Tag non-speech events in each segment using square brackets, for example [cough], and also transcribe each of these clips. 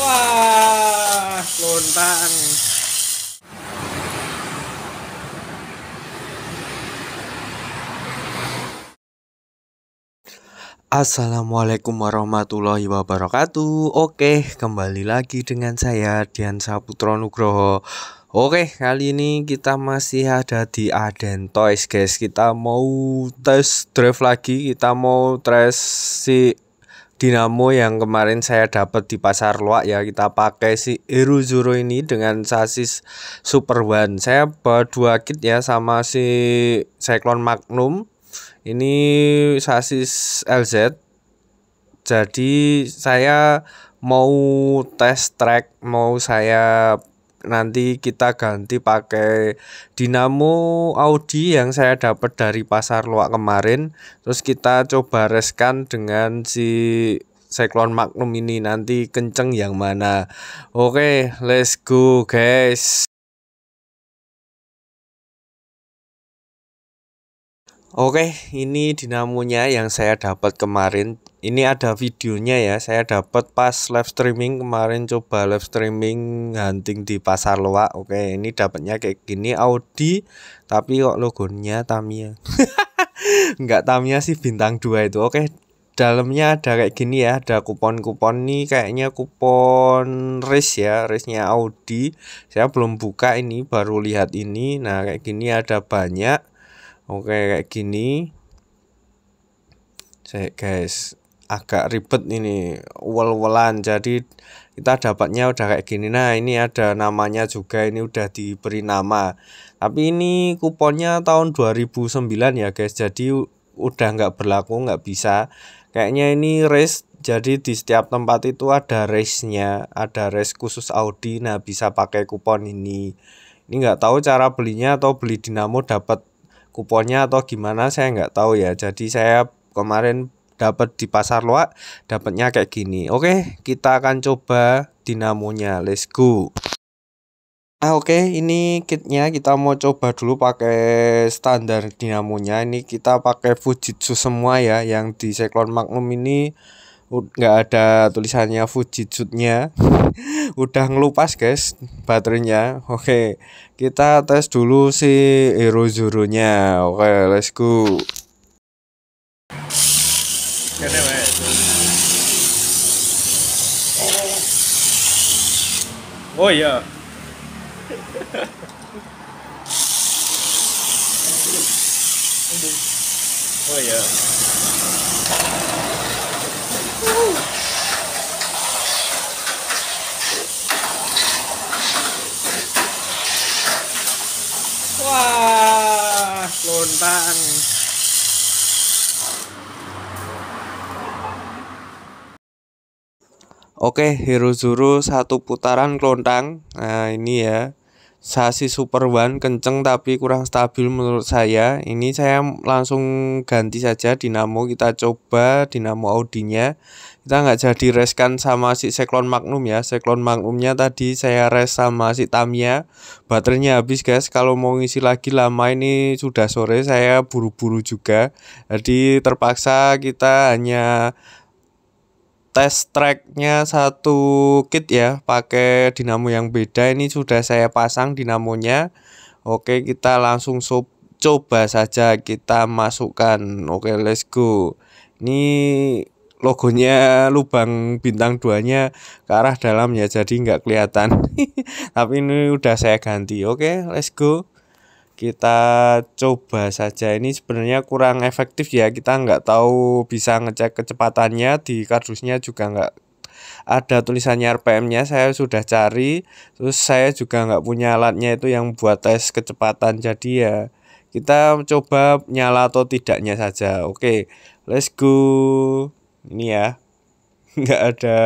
Wah, lontang. Assalamualaikum warahmatullahi wabarakatuh Oke kembali lagi dengan saya Dian Saputro Nugroho Oke kali ini kita masih ada di Aden Toys guys Kita mau test drive lagi Kita mau tes si dinamo yang kemarin saya dapat di pasar loak ya kita pakai si Iruzuro ini dengan sasis Super One saya bawa dua kit ya sama si Cyclone Magnum ini sasis LZ jadi saya mau test track mau saya nanti kita ganti pakai dinamo Audi yang saya dapat dari pasar luak kemarin terus kita coba reskan dengan si Cyclone Magnum ini nanti kenceng yang mana oke okay, let's go guys Oke, ini dinamonya yang saya dapat kemarin ini ada videonya ya saya dapat pas live streaming kemarin coba live streaming hunting di pasar loak oke ini dapatnya kayak gini Audi tapi kok logonya Tamiya enggak [laughs] Tamiya sih bintang dua itu oke dalamnya ada kayak gini ya ada kupon-kupon nih kayaknya kupon race ya race nya Audi saya belum buka ini baru lihat ini nah kayak gini ada banyak oke kayak gini saya guys agak ribet ini wel-welan jadi kita dapatnya udah kayak gini nah ini ada namanya juga ini udah diberi nama tapi ini kuponnya tahun 2009 ya guys jadi udah nggak berlaku nggak bisa kayaknya ini race jadi di setiap tempat itu ada race-nya ada race khusus Audi nah bisa pakai kupon ini ini nggak tahu cara belinya atau beli dinamo dapat kuponnya atau gimana saya nggak tahu ya jadi saya kemarin dapat di pasar loak dapatnya kayak gini oke kita akan coba dinamonya let's go Nah, oke, ini kitnya kita mau coba dulu pakai standar dinamonya. Ini kita pakai Fujitsu semua ya, yang di Cyclone Magnum ini nggak ada tulisannya Fujitsu-nya. [laughs] Udah ngelupas, guys, baterainya. Oke, kita tes dulu si Hero Zuru nya Oke, let's go. Cái này vậy. Ôi giờ. Ôi giờ. Wow, lồn tan. Oke, Hero Zuru satu putaran kelontang. Nah, ini ya. Sasi Super One kenceng tapi kurang stabil menurut saya. Ini saya langsung ganti saja dinamo. Kita coba dinamo Audinya. Kita nggak jadi reskan sama si Seklon Magnum ya. Seklon Magnumnya tadi saya res sama si Tamia. Baterainya habis guys. Kalau mau ngisi lagi lama ini sudah sore. Saya buru-buru juga. Jadi terpaksa kita hanya test tracknya satu kit ya pakai dinamo yang beda ini sudah saya pasang dinamonya oke kita langsung so coba saja kita masukkan oke let's go ini logonya lubang bintang duanya ke arah dalam ya jadi nggak kelihatan [laughs] tapi ini udah saya ganti oke let's go kita coba saja ini sebenarnya kurang efektif ya kita nggak tahu bisa ngecek kecepatannya di kardusnya juga nggak ada tulisannya RPM-nya saya sudah cari terus saya juga nggak punya alatnya itu yang buat tes kecepatan jadi ya kita coba nyala atau tidaknya saja oke let's go ini ya [laughs] nggak ada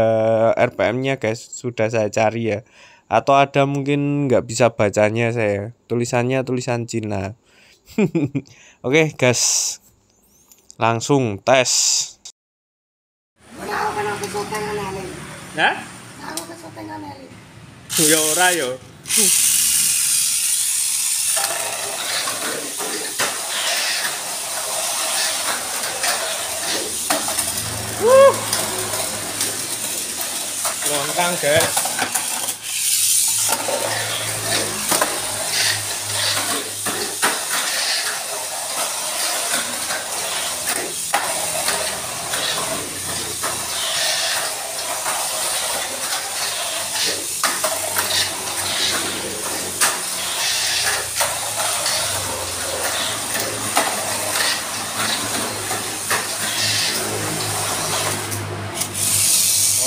RPM-nya guys sudah saya cari ya atau ada mungkin nggak bisa bacanya saya tulisannya tulisan Cina [laughs] oke okay, gas langsung tes Ya ora yo. Ya. Lontang, guys.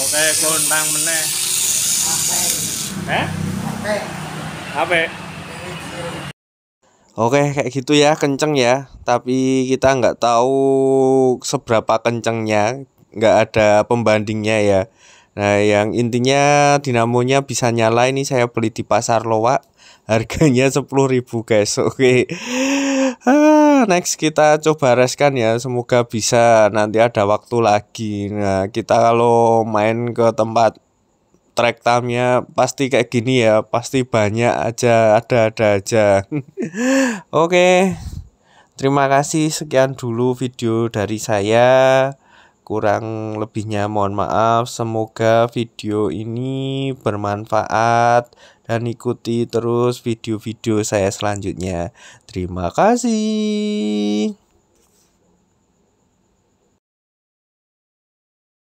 oke kontang meneh eh apa Oke, kayak gitu ya, kenceng ya. Tapi kita nggak tahu seberapa kencengnya, nggak ada pembandingnya ya. Nah, yang intinya dinamonya bisa nyala ini saya beli di pasar loak, harganya sepuluh ribu guys. Oke. okay. Ah next kita coba reskan ya semoga bisa nanti ada waktu lagi nah kita kalau main ke tempat track tamnya pasti kayak gini ya pasti banyak aja ada ada aja [laughs] oke okay. terima kasih sekian dulu video dari saya kurang lebihnya mohon maaf. Semoga video ini bermanfaat dan ikuti terus video-video saya selanjutnya. Terima kasih.